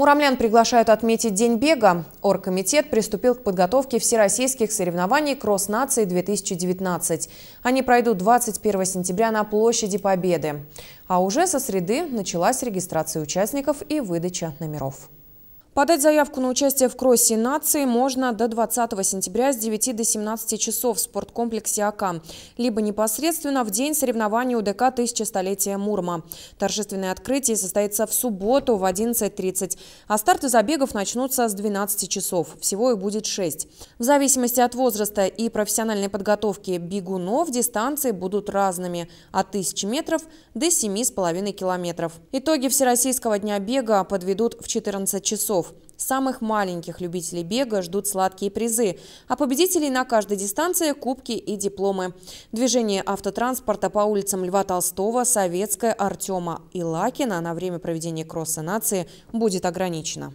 Муромлян приглашают отметить День бега. Оргкомитет приступил к подготовке всероссийских соревнований «Кросс нации 2019». Они пройдут 21 сентября на площади Победы. А уже со среды началась регистрация участников и выдача номеров. Подать заявку на участие в кроссе нации можно до 20 сентября с 9 до 17 часов в спорткомплексе АК, либо непосредственно в день соревнований УДК «Тысячестолетия Мурма». Торжественное открытие состоится в субботу в 11.30, а старты забегов начнутся с 12 часов. Всего их будет 6. В зависимости от возраста и профессиональной подготовки бегунов дистанции будут разными – от 1000 метров до 7,5 километров. Итоги Всероссийского дня бега подведут в 14 часов. Самых маленьких любителей бега ждут сладкие призы, а победителей на каждой дистанции – кубки и дипломы. Движение автотранспорта по улицам Льва Толстого, Советская, Артема и Лакина на время проведения кросса нации будет ограничено.